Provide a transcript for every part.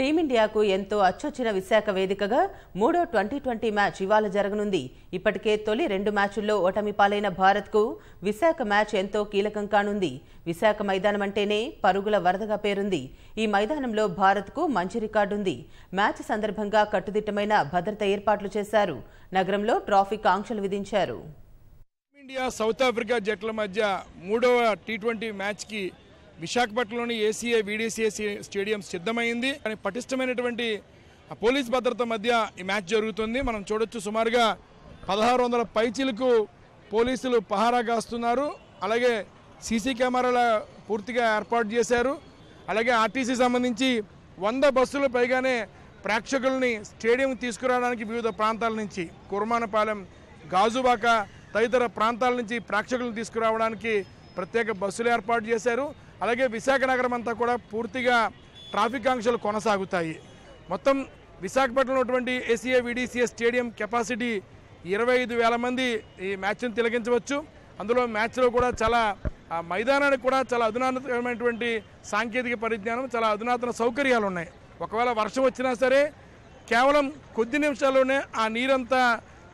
టీమిండియాకు ఎంతో అచ్చొచ్చిన విశాఖ వేదికగా మూడో ట్వంటీ ట్వంటీ మ్యాచ్ ఇవాళ జరగనుంది ఇప్పటికే తొలి రెండు మ్యాచుల్లో ఓటమి పాలైన భారత్కు విశాఖ మ్యాచ్ ఎంతో కీలకం కానుంది విశాఖ మైదానం అంటేనే పరుగుల వరదగా పేరుంది ఈ మైదానంలో భారత్కు మంచి రికార్డుంది మ్యాచ్ సందర్భంగా కట్టుదిట్టమైన భద్రత ఏర్పాట్లు చేశారు నగరంలో ట్రాఫిక్ ఆంక్షలు విధించారు ఇండియా సౌత్ ఆఫ్రికా జట్ల మధ్య మూడవ టీ ట్వంటీ మ్యాచ్కి విశాఖపట్నంలోని ఏసీఏ వీడీసీఏ స్టేడియం సిద్ధమైంది కానీ పటిష్టమైనటువంటి పోలీస్ భద్రత మధ్య ఈ మ్యాచ్ జరుగుతుంది మనం చూడొచ్చు సుమారుగా పదహారు వందల పైచీలకు పోలీసులు పహారా కాస్తున్నారు అలాగే సీసీ కెమెరాల పూర్తిగా ఏర్పాటు చేశారు అలాగే ఆర్టీసీ సంబంధించి వంద బస్సులు పైగానే ప్రేక్షకుల్ని స్టేడియం తీసుకురావడానికి వివిధ ప్రాంతాల నుంచి కుర్మానపాలెం గాజుబాక తదితర ప్రాంతాల నుంచి ప్రేక్షకులను తీసుకురావడానికి ప్రత్యేక బస్సులు ఏర్పాటు చేశారు అలాగే విశాఖ నగరం అంతా కూడా పూర్తిగా ట్రాఫిక్ ఆంక్షలు కొనసాగుతాయి మొత్తం విశాఖపట్నంలో ఉన్నటువంటి ఏసీఏ విడిసిఏ స్టేడియం కెపాసిటీ ఇరవై ఐదు వేల మంది ఈ మ్యాచ్ను తిలగించవచ్చు అందులో మ్యాచ్లో కూడా చాలా మైదానానికి కూడా చాలా అధునాతనమైనటువంటి సాంకేతిక పరిజ్ఞానం చాలా అధునాతన సౌకర్యాలు ఉన్నాయి ఒకవేళ వర్షం వచ్చినా సరే కేవలం కొద్ది నిమిషాల్లోనే ఆ నీరంతా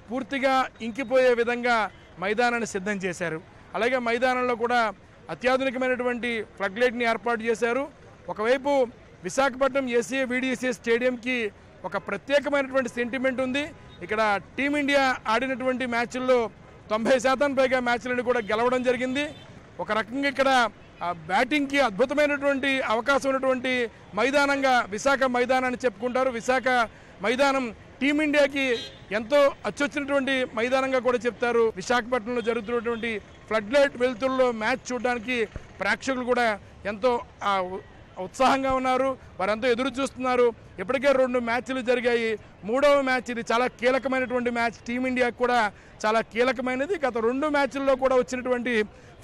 పూర్తిగా ఇంకిపోయే విధంగా మైదానాన్ని సిద్ధం చేశారు అలాగే మైదానంలో కూడా అత్యాధునికమైనటువంటి ఫ్లడ్ లైట్ని ఏర్పాటు చేశారు ఒకవైపు విశాఖపట్నం ఏసీఏ వీడిఎస్ఏ స్టేడియంకి ఒక ప్రత్యేకమైనటువంటి సెంటిమెంట్ ఉంది ఇక్కడ టీమిండియా ఆడినటువంటి మ్యాచ్ల్లో తొంభై శాతం పైగా మ్యాచ్లను కూడా గెలవడం జరిగింది ఒక రకంగా ఇక్కడ బ్యాటింగ్కి అద్భుతమైనటువంటి అవకాశం ఉన్నటువంటి మైదానంగా విశాఖ మైదానాన్ని చెప్పుకుంటారు విశాఖ మైదానం టీమిండియాకి ఎంతో అచ్చొచ్చినటువంటి మైదానంగా కూడా చెప్తారు విశాఖపట్నంలో జరుగుతున్నటువంటి ఫ్లడ్ లైట్ వెలుతుల్లో మ్యాచ్ చూడడానికి ప్రేక్షకులు కూడా ఎంతో ఉత్సాహంగా ఉన్నారు వారంతా ఎదురు చూస్తున్నారు ఇప్పటికే రెండు మ్యాచ్లు జరిగాయి మూడవ మ్యాచ్ ఇది చాలా కీలకమైనటువంటి మ్యాచ్ టీమిండియాకు కూడా చాలా కీలకమైనది గత రెండు మ్యాచ్ల్లో కూడా వచ్చినటువంటి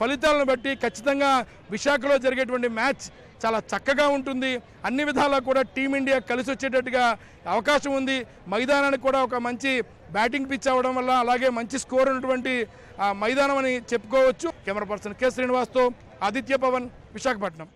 ఫలితాలను బట్టి ఖచ్చితంగా విశాఖలో జరిగేటువంటి మ్యాచ్ చాలా చక్కగా ఉంటుంది అన్ని విధాలా కూడా టీమిండియా కలిసి వచ్చేటట్టుగా అవకాశం ఉంది మైదానానికి కూడా ఒక మంచి బ్యాటింగ్ పిచ్ అవ్వడం వల్ల అలాగే మంచి స్కోర్ ఉన్నటువంటి మైదానం అని చెప్పుకోవచ్చు కెమెరా పర్సన్ కె శ్రీనివాస్తో ఆదిత్య పవన్ విశాఖపట్నం